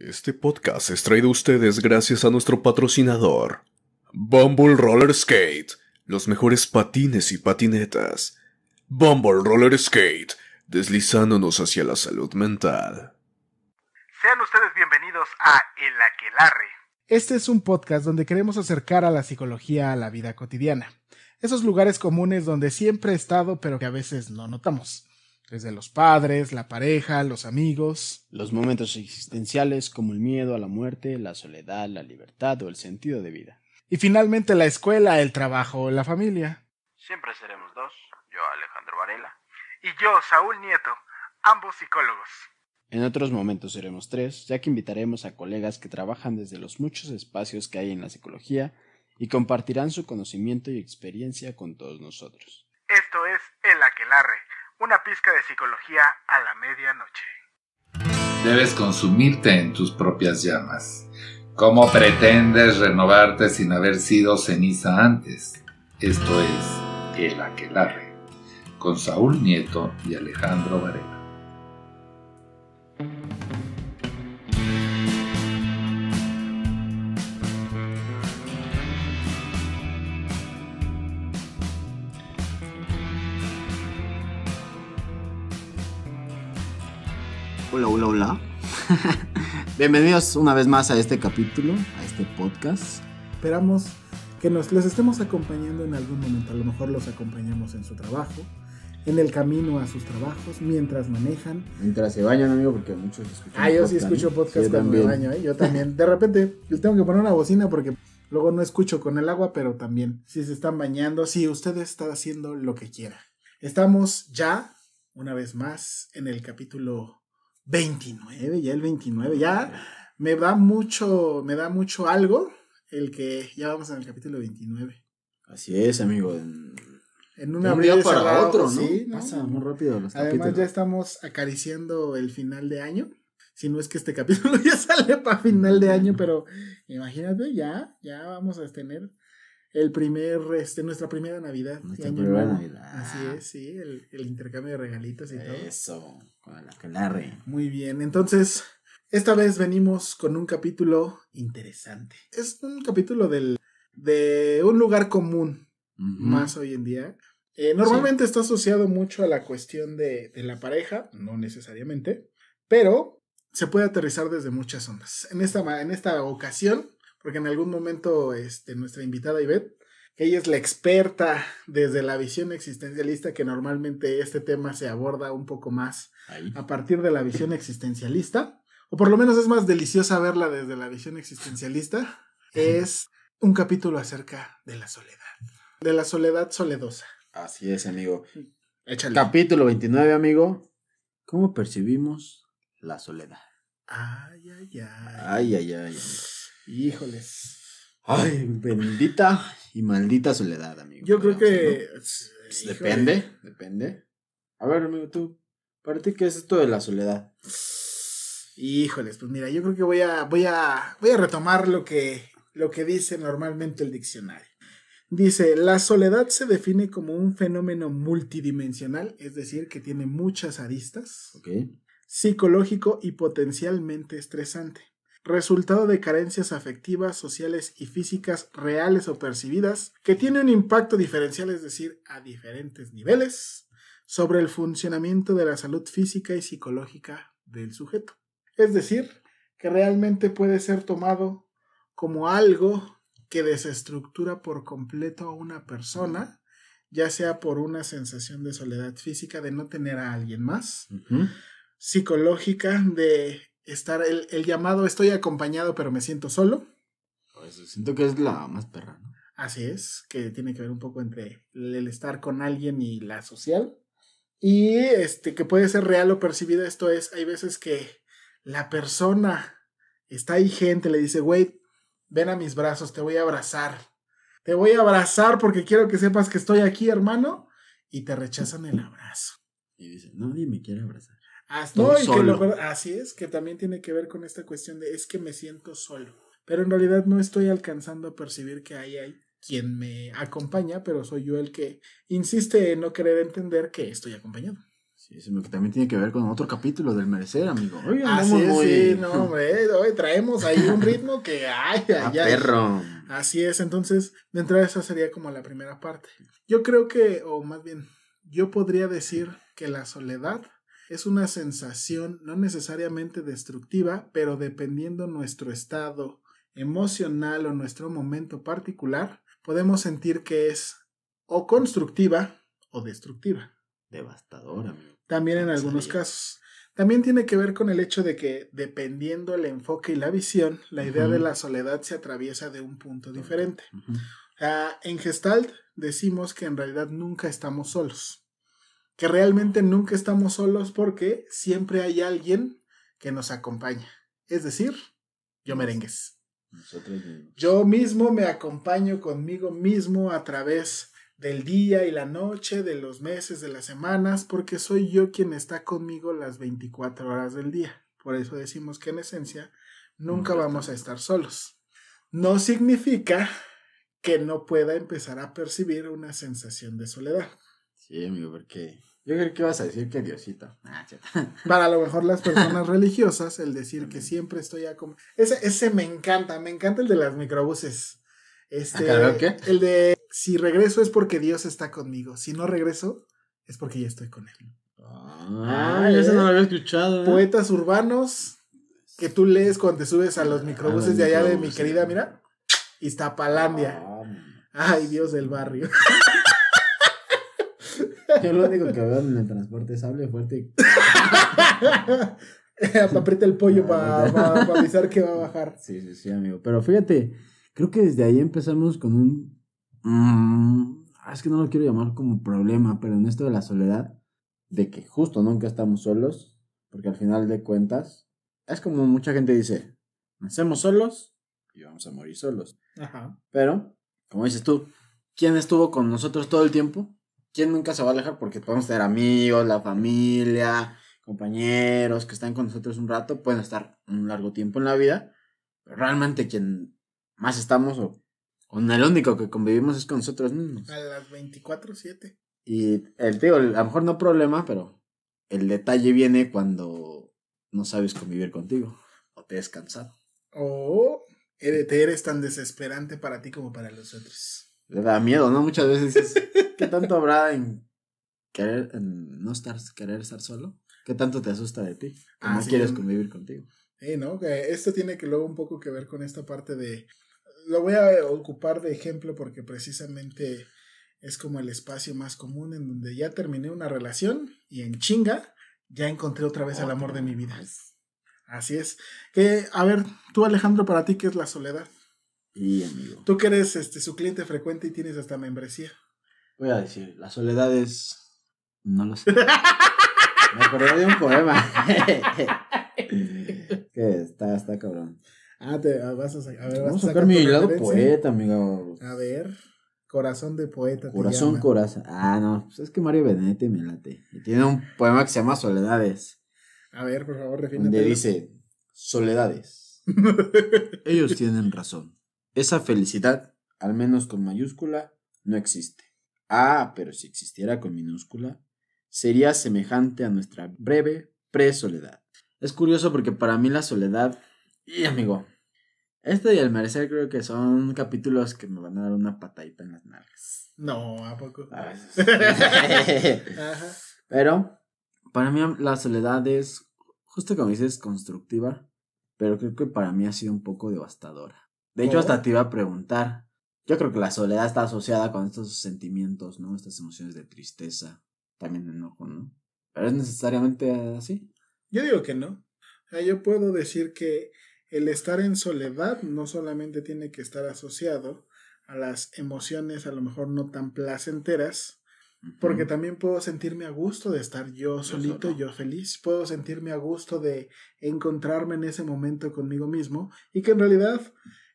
Este podcast es traído a ustedes gracias a nuestro patrocinador, Bumble Roller Skate, los mejores patines y patinetas. Bumble Roller Skate, deslizándonos hacia la salud mental. Sean ustedes bienvenidos a El Aquelarre. Este es un podcast donde queremos acercar a la psicología a la vida cotidiana. Esos lugares comunes donde siempre he estado pero que a veces no notamos. Desde los padres, la pareja, los amigos. Los momentos existenciales como el miedo a la muerte, la soledad, la libertad o el sentido de vida. Y finalmente la escuela, el trabajo o la familia. Siempre seremos dos, yo Alejandro Varela y yo Saúl Nieto, ambos psicólogos. En otros momentos seremos tres, ya que invitaremos a colegas que trabajan desde los muchos espacios que hay en la psicología y compartirán su conocimiento y experiencia con todos nosotros. Esto es El Aquelarre una pizca de psicología a la medianoche. Debes consumirte en tus propias llamas. ¿Cómo pretendes renovarte sin haber sido ceniza antes? Esto es El Aquelarre, con Saúl Nieto y Alejandro Varela. Hola, Bienvenidos una vez más a este capítulo, a este podcast. Esperamos que nos les estemos acompañando en algún momento. A lo mejor los acompañamos en su trabajo, en el camino a sus trabajos, mientras manejan. Mientras se bañan, amigo, porque muchos escuchan. Ah, yo sí escucho podcast cuando me baño, ¿eh? yo también. De repente yo tengo que poner una bocina porque luego no escucho con el agua, pero también si se están bañando, si sí, usted está haciendo lo que quiera. Estamos ya, una vez más, en el capítulo 29, ya el 29, ya me da mucho, me da mucho algo el que ya vamos en el capítulo 29. Así es, amigo. En, un para otro, ¿no? Sí, Pasa muy rápido los Además, ya estamos acariciando el final de año. Si no es que este capítulo ya sale para final de año, pero imagínate, ya, ya vamos a tener el primer, este, nuestra primera Navidad. Nuestra primera Navidad. Así es, sí, el, intercambio de regalitos y todo. Eso, con la Muy bien, entonces, esta vez venimos con un capítulo interesante. Es un capítulo del, de un lugar común, más hoy en día. Eh, normalmente está asociado mucho a la cuestión de, de la pareja, no necesariamente, pero se puede aterrizar desde muchas ondas. En esta, en esta ocasión porque en algún momento este, nuestra invitada Ivette, ella es la experta desde la visión existencialista, que normalmente este tema se aborda un poco más a partir de la visión existencialista, o por lo menos es más deliciosa verla desde la visión existencialista, es un capítulo acerca de la soledad, de la soledad soledosa. Así es, amigo. Échale. Capítulo 29, amigo. ¿Cómo percibimos la soledad? ay, ay. Ay, ay, ay. ay. Híjoles. Ay, bendita y maldita soledad, amigo. Yo creo que... Pues, depende, depende. A ver, amigo, tú, ¿para ti qué es esto de la soledad? Híjoles, pues mira, yo creo que voy a, voy a, voy a retomar lo que, lo que dice normalmente el diccionario. Dice, la soledad se define como un fenómeno multidimensional, es decir, que tiene muchas aristas, psicológico y potencialmente estresante resultado de carencias afectivas, sociales y físicas reales o percibidas, que tiene un impacto diferencial, es decir, a diferentes niveles, sobre el funcionamiento de la salud física y psicológica del sujeto. Es decir, que realmente puede ser tomado como algo que desestructura por completo a una persona, ya sea por una sensación de soledad física, de no tener a alguien más, psicológica, de estar el, el, llamado estoy acompañado pero me siento solo. siento que es la más perra, ¿no? Así es, que tiene que ver un poco entre el estar con alguien y la social. Y este que puede ser real o percibida, esto es, hay veces que la persona está ahí gente, le dice, güey, ven a mis brazos, te voy a abrazar. Te voy a abrazar porque quiero que sepas que estoy aquí, hermano. Y te rechazan el abrazo. Y dicen, nadie me quiere abrazar no, Que así es, que también tiene que ver con esta cuestión de es que me siento solo. Pero en realidad no estoy alcanzando a percibir que ahí hay quien me acompaña, pero soy yo el que insiste en no querer entender que estoy acompañado. Sí, que también tiene que ver con otro capítulo del merecer, amigo. Así es, sí, no, hombre, hoy traemos ahí un ritmo que, ay, ay, ah, ay. perro. Así es, entonces, de entrada esa sería como la primera parte. Yo creo que, o más bien, yo podría decir que la soledad es una sensación no necesariamente destructiva, pero dependiendo nuestro estado emocional o nuestro momento particular, podemos sentir que es o constructiva o destructiva. Devastadora. También en algunos casos. También tiene que ver con el hecho de que, dependiendo el enfoque y la visión, la idea de la soledad se atraviesa de un punto diferente. Ah, en Gestalt decimos que en realidad nunca estamos solos que realmente nunca estamos solos porque siempre hay alguien que nos acompaña. Es decir, yo merengues. Yo mismo me acompaño conmigo mismo a través del día y la noche, de los meses, de las semanas, porque soy yo quien está conmigo las 24 horas del día. Por eso decimos que en esencia nunca vamos a estar solos. No significa que no pueda empezar a percibir una sensación de soledad. Sí, amigo, porque yo creo que vas a decir que Diosito. Ah, Para lo mejor las personas religiosas, el decir que siempre estoy a comer. Ese, ese me encanta, me encanta el de las microbuses. Este, El de si regreso es porque Dios está conmigo. Si no regreso, es porque ya estoy con él. Ah, Ay, no lo había eh. escuchado. ¿eh? Poetas urbanos que tú lees cuando te subes a los ah, microbuses de allá de mi querida, mira, Iztapalandia. Ay, Dios del barrio. Yo lo único que veo en el transporte es hable fuerte. Aprieta el pollo para ah, avisar que va a bajar. Sí, sí, sí, amigo. Pero fíjate, creo que desde ahí empezamos con un... Mm, ah, es que no lo quiero llamar como problema, pero en esto de la soledad, de que justo nunca estamos solos, porque al final de cuentas, es como mucha gente dice, nacemos solos y vamos a morir solos. Pero, como dices tú, ¿quién estuvo con nosotros todo el tiempo? ¿quién nunca se va a alejar? Porque podemos tener amigos, la familia, compañeros que están con nosotros un rato, pueden estar un largo tiempo en la vida, pero realmente quien más estamos o con el único que convivimos es con nosotros mismos. A las 24/7. Y el tío, a lo mejor no problema, pero el detalle viene cuando no sabes convivir contigo o te has cansado. O oh, te eres tan desesperante para ti como para los otros. Le da miedo, ¿no? Muchas veces dices, ¿qué tanto habrá en querer, no estar, querer estar solo? ¿Qué tanto te asusta de ti? ¿Cómo ah, quieres convivir contigo. Sí, no, esto tiene que luego un poco que ver con esta parte de. Lo voy a ocupar de ejemplo porque precisamente es como el espacio más común en donde ya terminé una relación y en chinga ya encontré otra vez el amor de mi vida. Así es. Que, a ver, tú Alejandro, para ti, ¿qué es la soledad? Tú que eres este, su cliente frecuente y tienes hasta membresía. Voy a decir, las soledades No lo sé. Me acordé de un poema. que está, está cabrón. Ah, ah vas a Vamos a sacar mi lado poeta, amigo. A ver. Corazón de poeta. Corazón, corazón. Ah, no. Pues es que Mario Benete me late. Y tiene un poema que se llama Soledades. A ver, por favor, refínate. Donde dice: Soledades. Ellos tienen razón. Esa felicidad, al menos con mayúscula, no existe. Ah, pero si existiera con minúscula, sería semejante a nuestra breve pre-soledad. Es curioso porque para mí la soledad... Y amigo, este y el merecer creo que son capítulos que me van a dar una patadita en las nalgas. No, ¿a poco? Ah, pero, para mí la soledad es, justo como dices, constructiva, pero creo que para mí ha sido un poco devastadora. De hecho, hasta te iba a preguntar. Yo creo que la soledad está asociada con estos sentimientos, ¿no? Estas emociones de tristeza, también de enojo, ¿no? Pero es necesariamente así. Yo digo que no. yo puedo decir que el estar en soledad no solamente tiene que estar asociado a las emociones a lo mejor no tan placenteras, porque también puedo sentirme a gusto de estar yo solito, yo feliz, puedo sentirme a gusto de encontrarme en ese momento conmigo mismo y que en realidad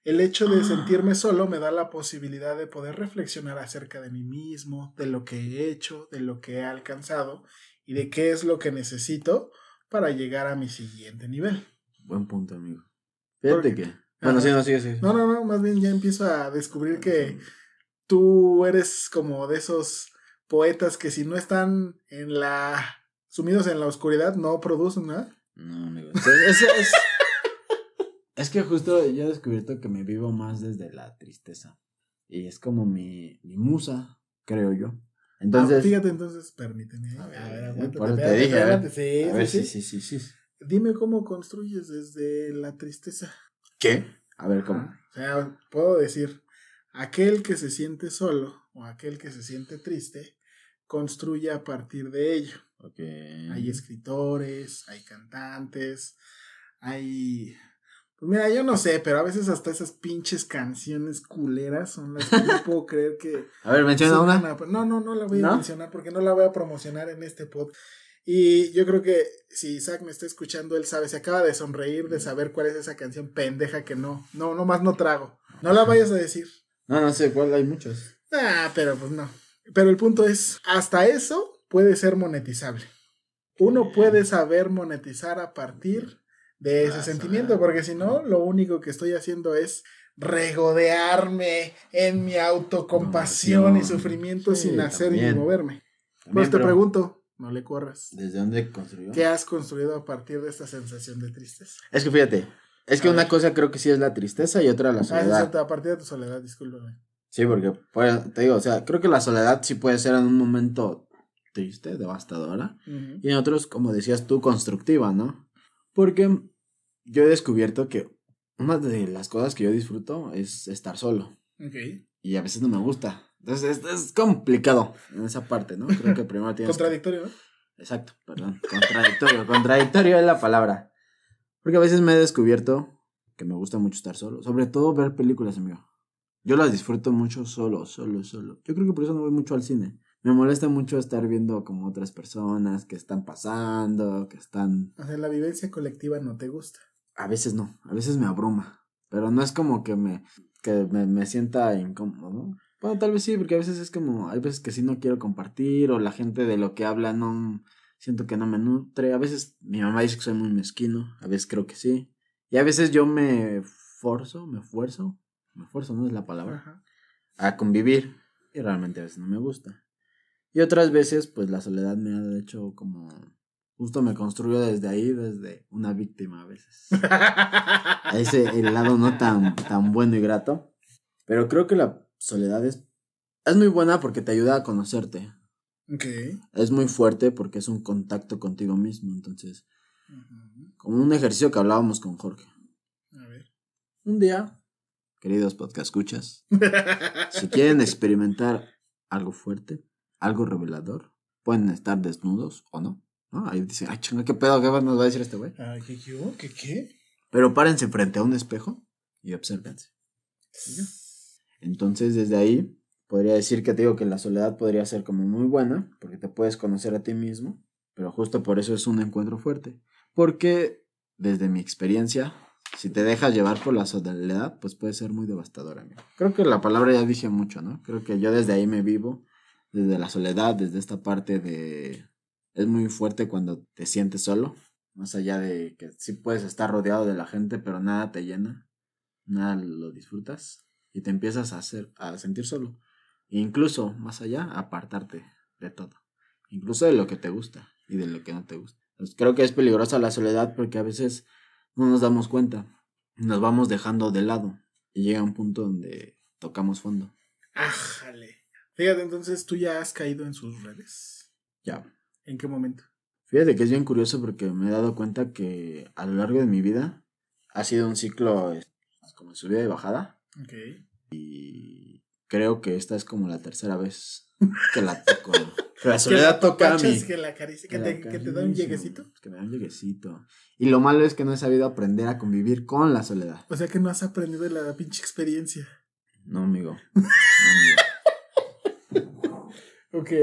el hecho de ah. sentirme solo me da la posibilidad de poder reflexionar acerca de mí mismo, de lo que he hecho, de lo que he alcanzado y de qué es lo que necesito para llegar a mi siguiente nivel. Buen punto, amigo. Fíjate que. Bueno, sí, no, sí, sí. No, no, no, más bien ya empiezo a descubrir que tú eres como de esos poetas que si no están en la. sumidos en la oscuridad, no producen nada. No, amigo. eso es... Es que justo yo he descubierto que me vivo más desde la tristeza. Y es como mi, musa, creo yo. Entonces. Ah, fíjate, entonces, permíteme. ¿eh? A ver, te a ver. Sí, sí, sí, sí, Dime cómo construyes desde la tristeza. ¿Qué? A ver, ¿cómo? O sea, puedo decir, aquel que se siente solo o aquel que se siente triste, construye a partir de ello. Hay escritores, hay cantantes, hay pues mira, yo no sé, pero a veces hasta esas pinches canciones culeras son las que no puedo creer que. A ver, menciona una. No, no, no la voy a mencionar porque no la voy a promocionar en este pod. Y yo creo que si Isaac me está escuchando, él sabe, se acaba de sonreír de mm. saber cuál es esa canción pendeja que no, no, no más no trago. No la vayas a decir. No, no sé cuál, hay muchas. Ah, pero pues no. Pero el punto es, hasta eso puede ser monetizable. Uno puede saber monetizar a partir de ese ah, sentimiento, porque si no, lo único que estoy haciendo es regodearme en mi autocompasión y sufrimiento sin hacer ni moverme. pues te pregunto, no le corras. ¿Desde dónde construyó? ¿Qué has construido a partir de esta sensación de tristeza? Es que fíjate, es que una cosa creo que sí es la tristeza y otra la ah, soledad. a partir de tu soledad, discúlpame. Sí, porque pues, te digo, o sea, creo que la soledad sí puede ser en un momento triste, devastadora, y en otros, como decías tú, constructiva, ¿no? Porque yo he descubierto que una de las cosas que yo disfruto es estar solo. Y a veces no me gusta. Entonces es, complicado en esa parte, ¿no? Creo que primero Contradictorio, Exacto, perdón. Contradictorio. contradictorio es la palabra. Porque a veces me he descubierto que me gusta mucho estar solo. Sobre todo ver películas, en amigo. Yo las disfruto mucho solo, solo, solo. Yo creo que por eso no voy mucho al cine me molesta mucho estar viendo como otras personas que están pasando, que están... O sea, la vivencia colectiva no te gusta. A veces no, a veces me abruma, pero no es como que me, me, sienta incómodo. Bueno, tal vez sí, porque a veces es como, hay veces que sí no quiero compartir o la gente de lo que habla no, siento que no me nutre. A veces mi mamá dice que soy muy mezquino, a veces creo que sí. Y a veces yo me forzo, me esfuerzo, me esfuerzo no es la palabra, a convivir. Y realmente a veces no me gusta. Y otras veces, pues la soledad me ha hecho como. Justo me construyó desde ahí, desde una víctima a veces. a ese el lado no tan, tan bueno y grato. Pero creo que la soledad es, es muy buena porque te ayuda a conocerte. Es muy fuerte porque es un contacto contigo mismo. Entonces, como un ejercicio que hablábamos con Jorge. A ver. Un día, queridos podcast escuchas, si quieren experimentar algo fuerte, algo revelador. Pueden estar desnudos o no. Ahí dice ay, chinga, ¿qué pedo? ¿Qué nos va a decir este güey? Ay, ah, ¿qué, oh, ¿Qué qué? Pero párense frente a un espejo y observense. Entonces, desde ahí, podría decir que te digo que la soledad podría ser como muy buena, porque te puedes conocer a ti mismo, pero justo por eso es un encuentro fuerte. Porque, desde mi experiencia, si te dejas llevar por la soledad, pues puede ser muy devastadora. Creo que la palabra ya dije mucho, ¿no? Creo que yo desde ahí me vivo desde la soledad, desde esta parte de... Es muy fuerte cuando te sientes solo, más allá de que sí puedes estar rodeado de la gente, pero nada te llena, nada lo disfrutas y te empiezas a, hacer, a sentir solo. E incluso más allá, apartarte de todo, incluso de lo que te gusta y de lo que no te gusta. Pues creo que es peligrosa la soledad porque a veces no nos damos cuenta, nos vamos dejando de lado y llega un punto donde tocamos fondo. ¡Ájale! Fíjate, entonces tú ya has caído en sus redes. Ya. ¿En qué momento? Fíjate que es bien curioso porque me he dado cuenta que a lo largo de mi vida ha sido un ciclo como de subida y bajada. Ok. Y creo que esta es como la tercera vez que la toco. que la soledad toca a mí. Que, la que, te, da un lleguecito. Que me da un lleguecito. Y lo malo es que no he sabido aprender a convivir con la soledad. O sea que no has aprendido de la pinche experiencia. No, amigo. No, amigo.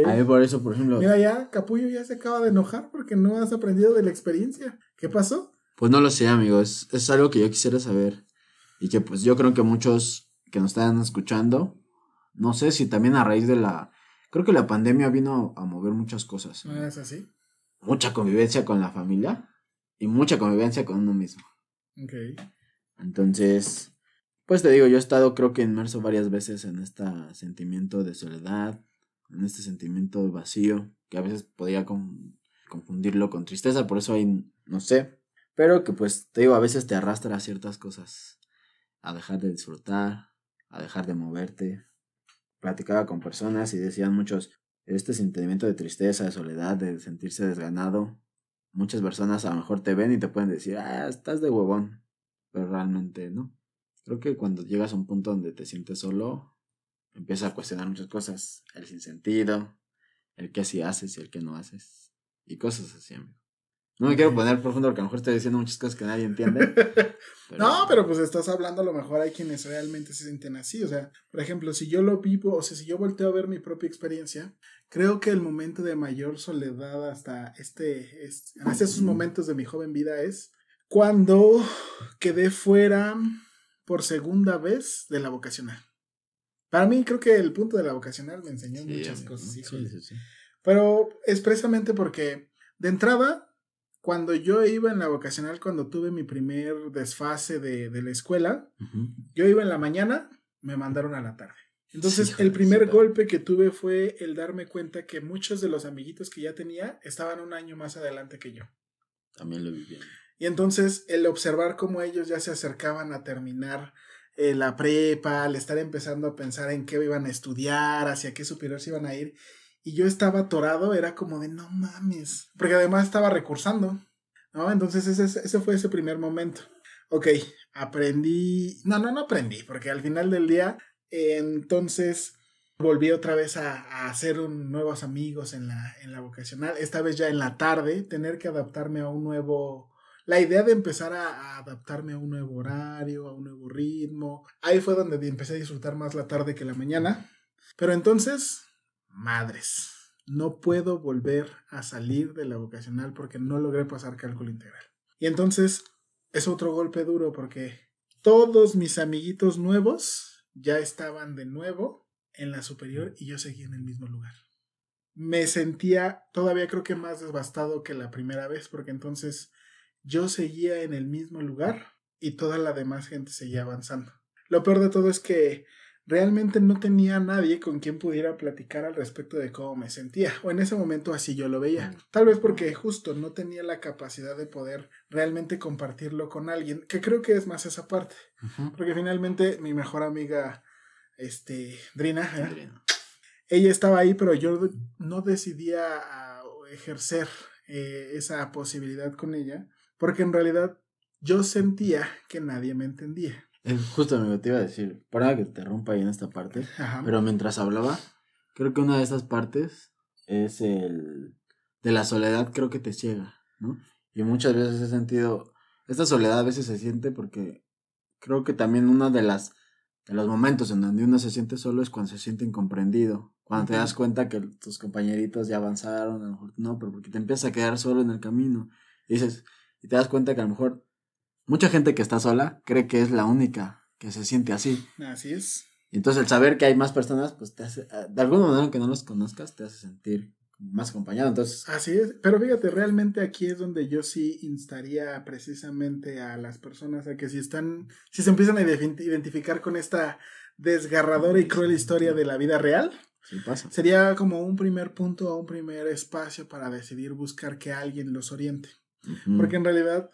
A por eso, por ejemplo. Mira, ya Capullo ya se acaba de enojar porque no has aprendido de la experiencia. ¿Qué pasó? Pues no lo sé, amigos. Es algo que yo quisiera saber. Y que pues yo creo que muchos que nos están escuchando, no sé si también a raíz de la... Creo que la pandemia vino a mover muchas cosas. ¿No ah, es así? Mucha convivencia con la familia y mucha convivencia con uno mismo. Ok. Entonces, pues te digo, yo he estado creo que inmerso varias veces en este sentimiento de soledad, en este sentimiento de vacío, que a veces podía confundirlo con tristeza, por eso hay, no sé, pero que pues te digo, a veces te arrastra a ciertas cosas, a dejar de disfrutar, a dejar de moverte. Platicaba con personas y decían muchos, este sentimiento de tristeza, de soledad, de sentirse desganado, muchas personas a lo mejor te ven y te pueden decir, ah, estás de huevón, pero realmente no. Creo que cuando llegas a un punto donde te sientes solo, Empieza a cuestionar muchas cosas, el sinsentido, el que así haces y el que no haces, y cosas así, No me quiero poner profundo porque a lo mejor estoy diciendo muchas cosas que nadie entiende. no, pero pues estás hablando, a lo mejor hay quienes realmente se sienten así. O sea, por ejemplo, si yo lo vivo, o sea, si yo volteo a ver mi propia experiencia, creo que el momento de mayor soledad hasta este, este hasta esos momentos de mi joven vida es cuando quedé fuera por segunda vez de la vocacional. Para mí creo que el punto de la vocacional me enseñó muchas cosas, Pero expresamente porque de entrada, cuando yo iba en la vocacional, cuando tuve mi primer desfase de, la escuela, yo iba en la mañana, me mandaron a la tarde. Entonces el primer golpe que tuve fue el darme cuenta que muchos de los amiguitos que ya tenía estaban un año más adelante que yo. También lo viví. Y entonces el observar cómo ellos ya se acercaban a terminar la prepa, al estar empezando a pensar en qué iban a estudiar, hacia qué superior se iban a ir, y yo estaba atorado, era como de no mames, porque además estaba recursando, ¿no? Entonces ese, fue ese primer momento. Ok, aprendí, no, no, no aprendí, porque al final del día, entonces volví otra vez a, hacer nuevos amigos en la, en la vocacional, esta vez ya en la tarde, tener que adaptarme a un nuevo la idea de empezar a, adaptarme a un nuevo horario, a un nuevo ritmo. Ahí fue donde empecé a disfrutar más la tarde que la mañana. Pero entonces, madres, no puedo volver a salir de la vocacional porque no logré pasar cálculo integral. Y entonces es otro golpe duro porque todos mis amiguitos nuevos ya estaban de nuevo en la superior y yo seguía en el mismo lugar me sentía todavía creo que más devastado que la primera vez, porque entonces yo seguía en el mismo lugar y toda la demás gente seguía avanzando. Lo peor de todo es que realmente no tenía nadie con quien pudiera platicar al respecto de cómo me sentía, o en ese momento así yo lo veía. Tal vez porque justo no tenía la capacidad de poder realmente compartirlo con alguien, que creo que es más esa parte, porque finalmente mi mejor amiga, este, ¿eh? Drina, ella estaba ahí, pero yo no decidía ejercer eh, esa posibilidad con ella porque en realidad yo sentía que nadie me entendía. Justo me te iba a decir, para que te rompa ahí en esta parte, pero mientras hablaba, creo que una de esas partes es el de la soledad creo que te ciega, ¿no? Y muchas veces he sentido, esta soledad a veces se siente porque creo que también una de las de los momentos en donde uno se siente solo es cuando se siente incomprendido, cuando te das cuenta que tus compañeritos ya avanzaron, no, pero porque te empiezas a quedar solo en el camino dices, y te das cuenta que a lo mejor mucha gente que está sola cree que es la única que se siente así. Así es. Y entonces el saber que hay más personas, pues te hace, ah, de alguna manera que no los conozcas, te hace sentir más acompañado. Entonces... Así es, pero fíjate, realmente aquí es donde yo sí instaría precisamente a las personas a que si están, si se empiezan a identificar con esta desgarradora y cruel historia de la vida real, sería como un primer punto o un primer espacio para decidir buscar que alguien los oriente. Porque en realidad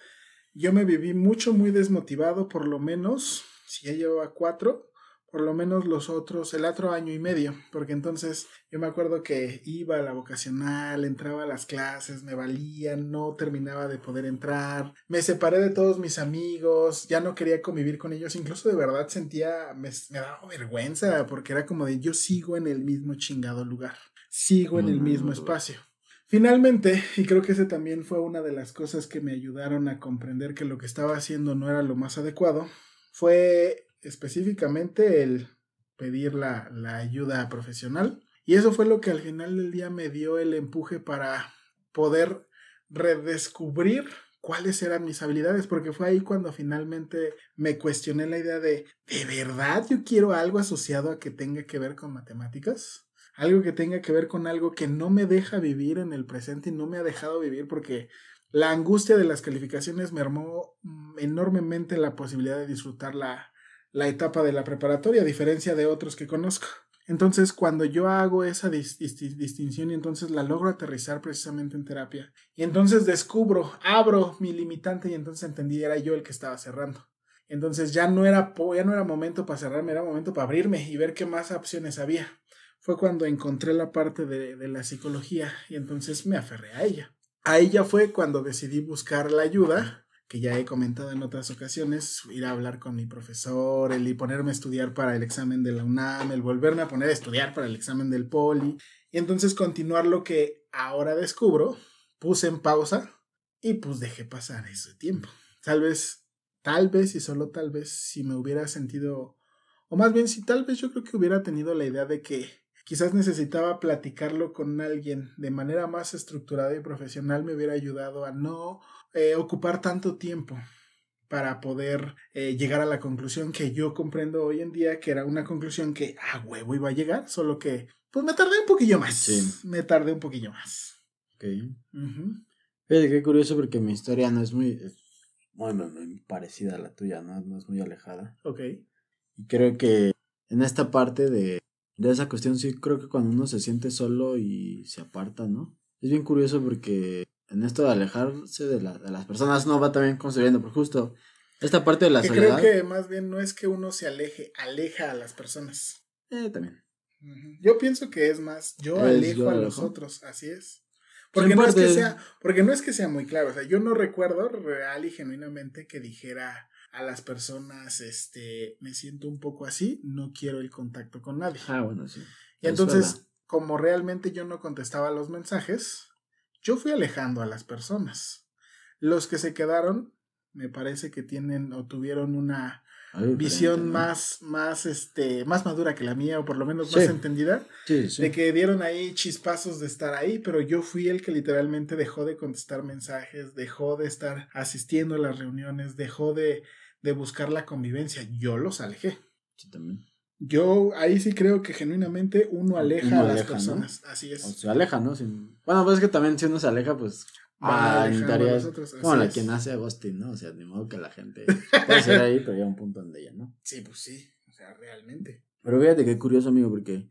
yo me viví mucho, muy desmotivado, por lo menos, si ya llevaba cuatro, por lo menos los otros, el otro año y medio, porque entonces yo me acuerdo que iba a la vocacional, entraba a las clases, me valía, no terminaba de poder entrar, me separé de todos mis amigos, ya no quería convivir con ellos, incluso de verdad sentía, me daba vergüenza, porque era como de yo sigo en el mismo chingado lugar, sigo en el mismo mm. espacio. Finalmente, y creo que ese también fue una de las cosas que me ayudaron a comprender que lo que estaba haciendo no era lo más adecuado, fue específicamente el pedir la, la ayuda profesional. Y eso fue lo que al final del día me dio el empuje para poder redescubrir cuáles eran mis habilidades, porque fue ahí cuando finalmente me cuestioné la idea de, ¿de verdad yo quiero algo asociado a que tenga que ver con matemáticas? algo que tenga que ver con algo que no me deja vivir en el presente y no me ha dejado vivir porque la angustia de las calificaciones me armó mm, enormemente la posibilidad de disfrutar la, la etapa de la preparatoria, a diferencia de otros que conozco. Entonces, cuando yo hago esa distinción y entonces la logro aterrizar precisamente en terapia, y entonces descubro, abro mi limitante y entonces entendí era yo el que estaba cerrando. Entonces ya no era, ya no era momento para cerrarme, era momento para abrirme y ver qué más opciones había fue cuando encontré la parte de, la psicología y entonces me aferré a ella. A ella fue cuando decidí buscar la ayuda, que ya he comentado en otras ocasiones, ir a hablar con mi profesor, el y ponerme a estudiar para el examen de la UNAM, el volverme a poner a estudiar para el examen del poli, y entonces continuar lo que ahora descubro, puse en pausa y pues dejé pasar ese tiempo. Tal vez, tal vez y solo tal vez si me hubiera sentido, o más bien si tal vez yo creo que hubiera tenido la idea de que Quizás necesitaba platicarlo con alguien de manera más estructurada y profesional me hubiera ayudado a no eh, ocupar tanto tiempo para poder eh, llegar a la conclusión que yo comprendo hoy en día, que era una conclusión que a huevo iba a llegar, solo que pues me tardé un poquillo más. Me tardé un poquillo más. Ok. Fíjate qué curioso porque mi historia no es muy, bueno, muy parecida a la tuya, ¿no? No es muy alejada. Ok. Y creo que en esta parte de de esa cuestión sí creo que cuando uno se siente solo y se aparta, ¿no? Es bien curioso porque en esto de alejarse de, la, de las personas no va también viene por justo esta parte de la que Creo que más bien no es que uno se aleje, aleja a las personas. Eh, también. Yo pienso que es más, yo alejo a los otros, así es. Porque no, es porque no es que sea muy claro, o sea, yo no recuerdo real y genuinamente que dijera, a las personas, este, me siento un poco así, no quiero el contacto con nadie. Ah, bueno, sí. Y entonces, como realmente yo no contestaba los mensajes, yo fui alejando a las personas. Los que se quedaron, me parece que tienen o tuvieron una visión más, más, este, más madura que la mía, o por lo menos más entendida, de que dieron ahí chispazos de estar ahí, pero yo fui el que literalmente dejó de contestar mensajes, dejó de estar asistiendo a las reuniones, dejó de, de buscar la convivencia. Yo los alejé. Yo ahí sí creo que genuinamente uno aleja a las personas, así es. se aleja, ¿no? Bueno, pues es que también si uno se aleja, pues... Ah, como la que nace Agustín, ¿no? O sea, de modo que la gente puede ser ahí, pero llega un punto donde ya, ¿no? Sí, pues sí, o sea, realmente. Pero fíjate qué curioso, amigo, porque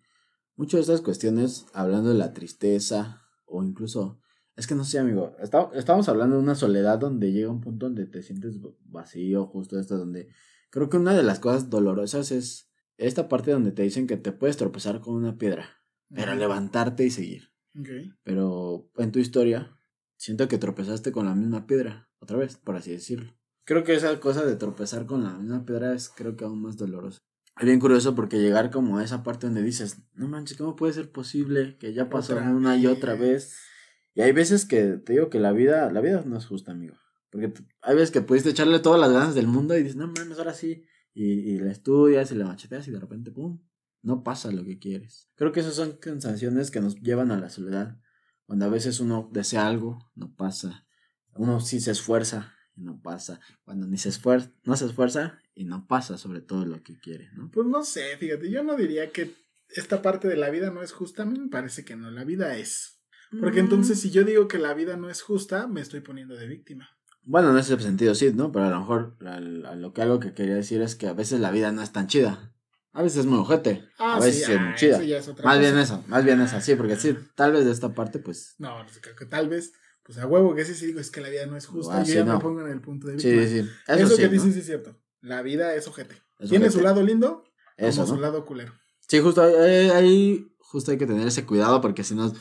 muchas de estas cuestiones, hablando de la tristeza, o incluso, es que no sé, amigo, estábamos estamos hablando de una soledad donde llega un punto donde te sientes vacío, justo esto, donde creo que una de las cosas dolorosas es esta parte donde te dicen que te puedes tropezar con una piedra, pero levantarte y seguir. Okay. Pero en tu historia, siento que tropezaste con la misma piedra, otra vez, por así decirlo. Creo que esa cosa de tropezar con la misma piedra es creo que aún más dolorosa. Es bien curioso porque llegar como a esa parte donde dices, no manches, ¿cómo puede ser posible que ya pasó una y otra vez? Y hay veces que te digo que la vida, la vida no es justa, amigo. Porque hay veces que pudiste echarle todas las ganas del mundo y dices, no mames, ahora sí. Y, y la estudias y la macheteas y de repente, pum, no pasa lo que quieres. Creo que esas son sensaciones que nos llevan a la soledad. Cuando a veces uno desea algo, no pasa. Uno sí se esfuerza y no pasa. Cuando ni se esfuerza, no se esfuerza y no pasa sobre todo lo que quiere, ¿no? Pues no sé, fíjate, yo no diría que esta parte de la vida no es justa, a mí me parece que no, la vida es. Porque mm. entonces si yo digo que la vida no es justa, me estoy poniendo de víctima. Bueno, en ese sentido sí, ¿no? Pero a lo mejor lo que algo que quería decir es que a veces la vida no es tan chida. A veces es muy ojete. Ah, a veces es muy ah, chida. más bien eso, más bien eso, sí, porque sí, tal vez de esta parte, pues. No, que tal vez, pues a huevo que sí, sí digo, es que la vida no es justa. y ah, yo ya me pongo en el punto de vista. Sí, sí, Eso, eso que dices sí es cierto. La vida es ojete. Tiene su lado lindo, como su lado culero. Sí, justo eh, eh, ahí, justo hay que tener ese cuidado porque si nos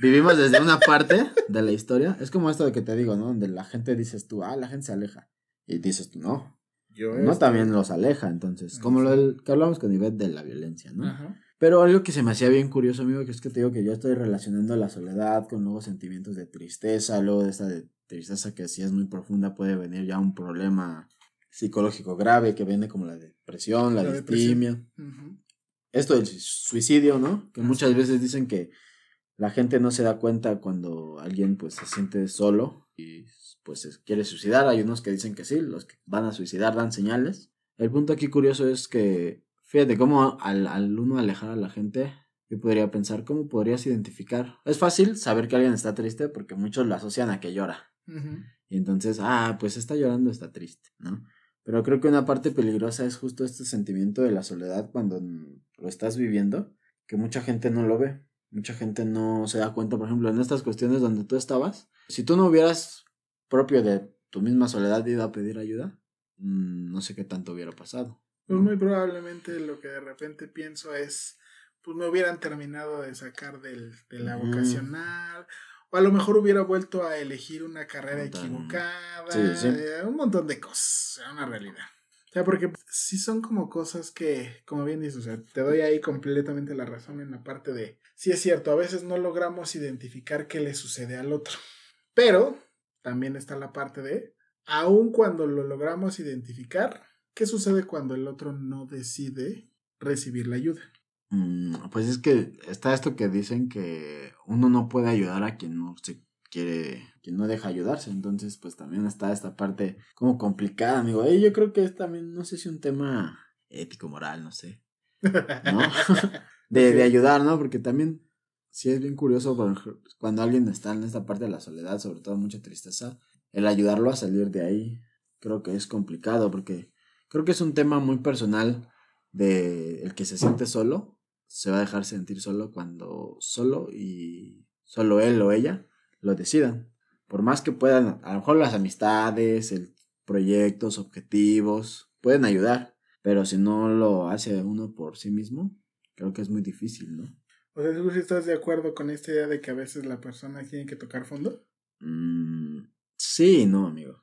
vivimos desde una parte de la historia, es como esto de que te digo, ¿no? Donde la gente dices tú, ah, la gente se aleja. Y dices tú, no, no este, también los aleja, entonces. Como lo que hablamos con Ivette de la violencia, ¿no? Pero algo que se me hacía bien curioso, amigo, que es que te digo que yo estoy relacionando la soledad con nuevos sentimientos de tristeza, luego de esta tristeza que si es muy profunda puede venir ya un problema psicológico grave que viene como la depresión, la, deprimia distimia. Esto del suicidio, ¿no? Que muchas veces dicen que la gente no se da cuenta cuando alguien pues se siente solo y pues quiere suicidar, hay unos que dicen que sí, los que van a suicidar dan señales. El punto aquí curioso es que, fíjate, cómo al, al uno alejar a la gente, yo podría pensar, ¿cómo podrías identificar? Es fácil saber que alguien está triste porque muchos lo asocian a que llora. Y entonces, ah, pues está llorando, está triste, ¿no? Pero creo que una parte peligrosa es justo este sentimiento de la soledad cuando lo estás viviendo, que mucha gente no lo ve, mucha gente no se da cuenta, por ejemplo, en estas cuestiones donde tú estabas, si tú no hubieras propio de tu misma soledad de a pedir ayuda, mm, no sé qué tanto hubiera pasado. Pues muy probablemente lo que de repente pienso es, pues me hubieran terminado de sacar del, de la vocacional, o a lo mejor hubiera vuelto a elegir una carrera equivocada, eh, un montón de cosas, una realidad. O sea, porque si son como cosas que, como bien dices, o te doy ahí completamente la razón en la parte de, sí es cierto, a veces no logramos identificar qué le sucede al otro, pero también está la parte de, aun cuando lo logramos identificar, ¿qué sucede cuando el otro no decide recibir la ayuda? Mm, pues es que está esto que dicen que uno no puede ayudar a quien no se quiere, quien no deja ayudarse. Entonces, pues también está esta parte como complicada, amigo. Y yo creo que es también, no sé si un tema ético, moral, no sé. ¿No? de, pues de ayudar, ¿no? Porque también sí es bien curioso cuando alguien está en esta parte de la soledad, sobre todo mucha tristeza, el ayudarlo a salir de ahí creo que es complicado porque creo que es un tema muy personal de el que se siente solo, se va a dejar sentir solo cuando solo y solo él o ella lo decidan. Por más que puedan, a lo mejor las amistades, el, proyectos, objetivos, pueden ayudar, pero si no lo hace uno por sí mismo, creo que es muy difícil, ¿no? O sea, ¿tú estás de acuerdo con esta idea de que a veces la persona tiene que tocar fondo? Mm, sí, no, amigo.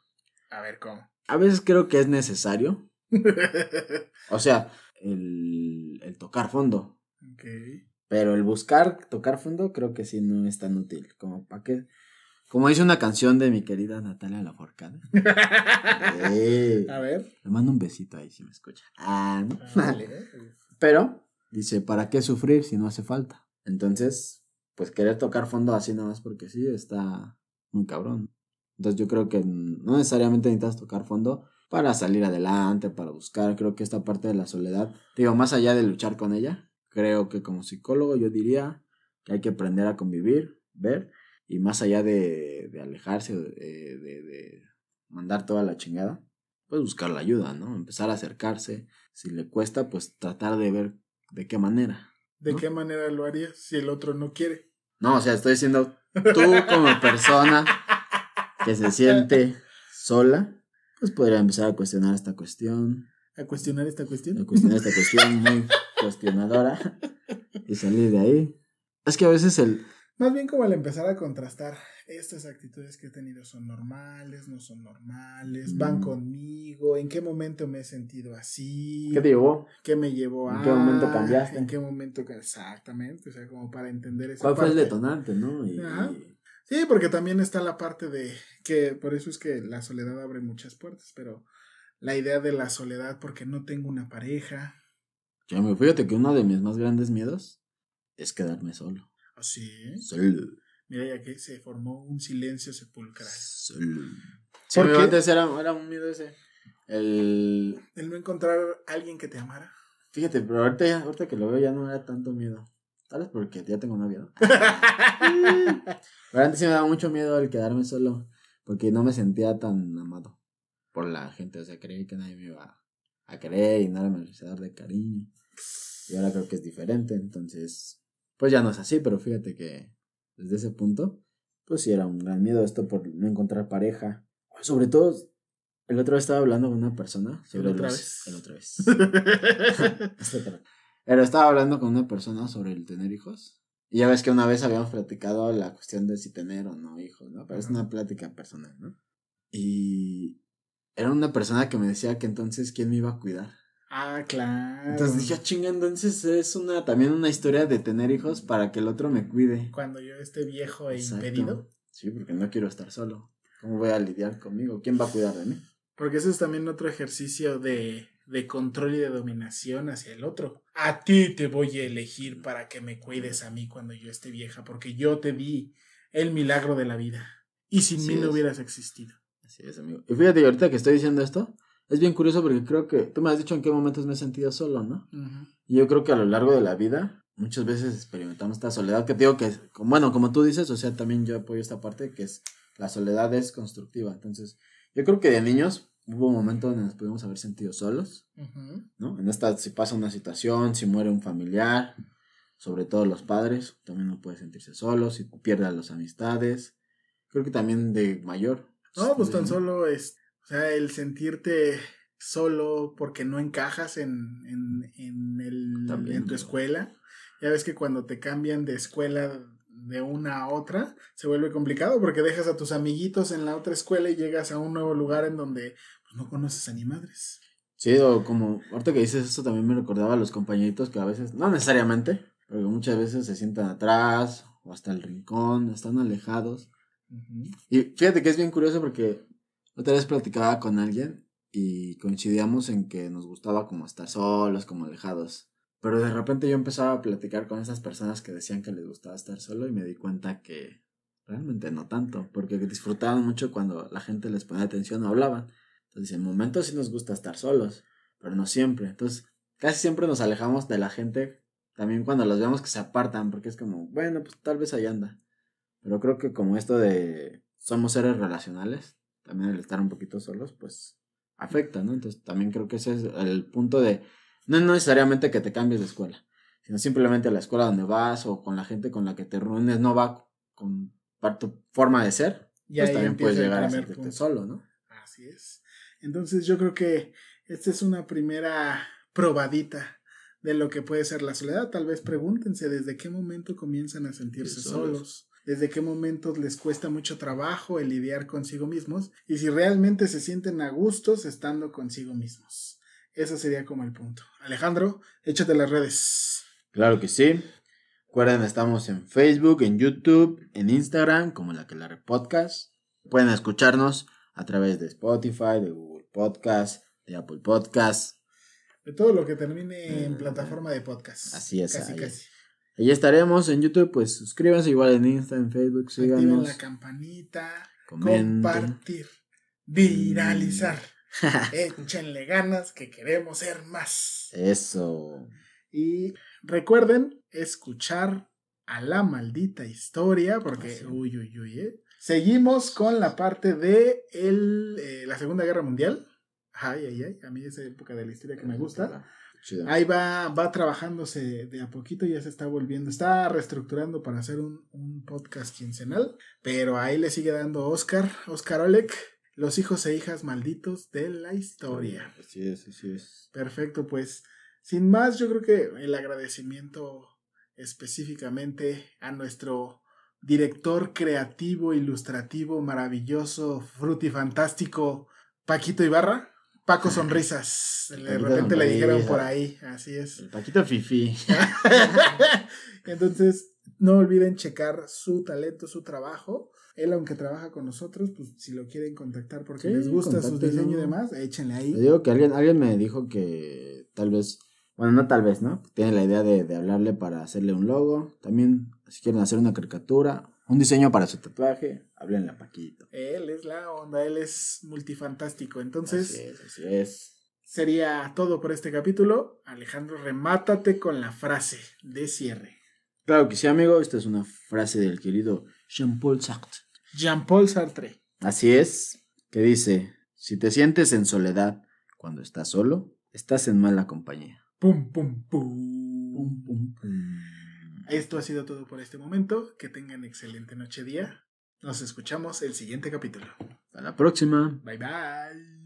A ver, ¿cómo? A veces creo que es necesario. o sea, el, tocar fondo. Pero el buscar tocar fondo creo que sí no es tan útil. Como para qué. Como dice una canción de mi querida Natalia Laforcana. a ver. Le mando un besito ahí si me escucha. vale. Ah, pues. Pero dice, ¿para qué sufrir si no hace falta? Entonces, pues querer tocar fondo así nomás porque sí, está un cabrón. Entonces yo creo que no necesariamente necesitas tocar fondo para salir adelante, para buscar, creo que esta parte de la soledad, digo, más allá de luchar con ella, creo que como psicólogo yo diría que hay que aprender a convivir, ver, y más allá de, de alejarse, eh, de, de mandar toda la chingada, pues buscar la ayuda, ¿no? Empezar a acercarse, si le cuesta, pues tratar de ver de qué manera. ¿De qué manera lo harías si el otro no quiere? No, o sea, estoy diciendo tú como persona que se siente sola, pues podría empezar a cuestionar esta cuestión. ¿A cuestionar esta cuestión? A cuestionar esta cuestión muy cuestionadora y salir de ahí. Es que a veces el... Más bien como el empezar a contrastar estas actitudes que he tenido son normales, no son normales, van mm. conmigo, en qué momento me he sentido así. ¿Qué te llevó? ¿Qué me llevó a? ¿En qué momento cambiaste? ¿En qué momento? Exactamente, o sea, como para entender eso ¿Cuál fue el detonante, no? Sí, porque también está la parte de que por eso es que la soledad abre muchas puertas, pero la idea de la soledad porque no tengo una pareja. Ya me fíjate que uno de mis más grandes miedos es quedarme solo. ¿Ah, sí? Solo. Mira, ya que se formó un silencio sepulcral. porque antes era, un miedo ese. El... no encontrar a alguien que te amara. Fíjate, pero ahorita, que lo veo ya no era tanto miedo. Tal vez porque ya tengo novia, ¿no? pero antes sí me daba mucho miedo el quedarme solo. Porque no me sentía tan amado por la gente. O sea, creí que nadie me iba a creer y nada me a dar de cariño. Y ahora creo que es diferente. Entonces, pues ya no es así, pero fíjate que desde ese punto, pues sí era un gran miedo esto por no encontrar pareja. Sobre todo, el otro día estaba hablando con una persona sobre el otra vez. El este otro vez. Pero estaba hablando con una persona sobre el tener hijos. Y ya ves que una vez habíamos platicado la cuestión de si tener o no hijos, ¿no? Pero es una plática personal, ¿no? Y era una persona que me decía que entonces quién me iba a cuidar. Ah, claro. Entonces dije, ah, chinga, entonces es una también una historia de tener hijos para que el otro me cuide. Cuando yo esté viejo e impedido. Sí, porque no quiero estar solo. ¿Cómo voy a lidiar conmigo? ¿Quién va a cuidar de mí? Porque eso es también otro ejercicio de, control y de dominación hacia el otro. A ti te voy a elegir para que me cuides a mí cuando yo esté vieja, porque yo te di el milagro de la vida. Y sin mí no hubieras existido. Así es, amigo. Y fíjate, ahorita que estoy diciendo esto, es bien curioso porque creo que tú me has dicho en qué momentos me he sentido solo, ¿no? Y yo creo que a lo largo de la vida muchas veces experimentamos esta soledad que digo que, bueno, como tú dices, o sea, también yo apoyo esta parte que es la soledad es constructiva. Entonces, yo creo que de niños hubo un momento donde nos pudimos haber sentido solos, ¿no? En esta, si pasa una situación, si muere un familiar, sobre todo los padres, también uno puede sentirse solo, si pierde las amistades. Creo que también de mayor. No, pues tan solo es este, o sea, el sentirte solo porque no encajas en, el, en tu escuela. Ya ves que cuando te cambian de escuela de una a otra, se vuelve complicado porque dejas a tus amiguitos en la otra escuela y llegas a un nuevo lugar en donde pues, no conoces a ni madres. Sí, o como ahorita que dices eso, también me recordaba a los compañeritos que a veces, no necesariamente, pero muchas veces se sientan atrás o hasta el rincón, están alejados. Y fíjate que es bien curioso porque otra vez platicaba con alguien y coincidíamos en que nos gustaba como estar solos, como alejados. Pero de repente yo empezaba a platicar con esas personas que decían que les gustaba estar solo y me di cuenta que realmente no tanto, porque disfrutaban mucho cuando la gente les ponía atención o hablaban. Entonces, en momentos sí nos gusta estar solos, pero no siempre. Entonces, casi siempre nos alejamos de la gente también cuando los vemos que se apartan, porque es como, bueno, pues tal vez ahí anda. Pero creo que como esto de somos seres relacionales, también el estar un poquito solos, pues afecta, ¿no? Entonces también creo que ese es el punto de, no necesariamente que te cambies de escuela, sino simplemente la escuela donde vas o con la gente con la que te reúnes no va con tu forma de ser, pues también puedes llegar a sentirte solo, ¿no? Así es. Entonces yo creo que esta es una primera probadita de lo que puede ser la soledad. Tal vez pregúntense desde qué momento comienzan a sentirse solos desde qué momentos les cuesta mucho trabajo el lidiar consigo mismos y si realmente se sienten a gustos estando consigo mismos. Eso sería como el punto. Alejandro, échate las redes. Claro que sí. Recuerden, estamos en Facebook, en YouTube, en Instagram, como la que la podcast. Pueden escucharnos a través de Spotify, de Google Podcast, de Apple Podcast. De todo lo que termine en plataforma de podcast. Así es. Casi, casi. Allí estaremos en YouTube, pues suscríbanse igual en Insta, en Facebook, síganos. Activen la campanita, compartir, viralizar. Mm. Échenle ganas que queremos ser más. Eso. Y recuerden escuchar a la maldita historia, porque uy, uy, uy, eh. Seguimos con la parte de el, eh, la Segunda Guerra Mundial. Ay, ay, ay, a mí esa época de la historia que me gusta. Ahí va, va trabajándose de a poquito, ya se está volviendo, está reestructurando para hacer un, un podcast quincenal, pero ahí le sigue dando Oscar, Oscar Olek. Los hijos e hijas malditos de la historia. Así es, así es. Perfecto, pues sin más, yo creo que el agradecimiento específicamente a nuestro director creativo, ilustrativo, maravilloso, frutifantástico, Paquito Ibarra. Paco Sonrisas. De repente le dijeron por ahí, así es. El Paquito Fifi. Entonces, no olviden checar su talento, su trabajo. Él, aunque trabaja con nosotros, pues si lo quieren contactar porque les gusta su diseño y demás, échenle ahí. digo que alguien, alguien me dijo que tal vez, bueno, no tal vez, ¿no? Tiene la idea de, de hablarle para hacerle un logo. También, si quieren hacer una caricatura, un diseño para su tatuaje, háblenle a Paquito. Él es la onda, él es multifantástico. Entonces, así es, así sería todo por este capítulo. Alejandro, remátate con la frase de cierre. Claro que sí, amigo. Esta es una frase del querido Jean-Paul Sartre. Jean-Paul Sartre. Así es, que dice, si te sientes en soledad cuando estás solo, estás en mala compañía. Pum, pum, pum. Pum, pum, pum. Esto ha sido todo por este momento. Que tengan excelente noche día. Nos escuchamos el siguiente capítulo. Hasta la próxima. Bye bye.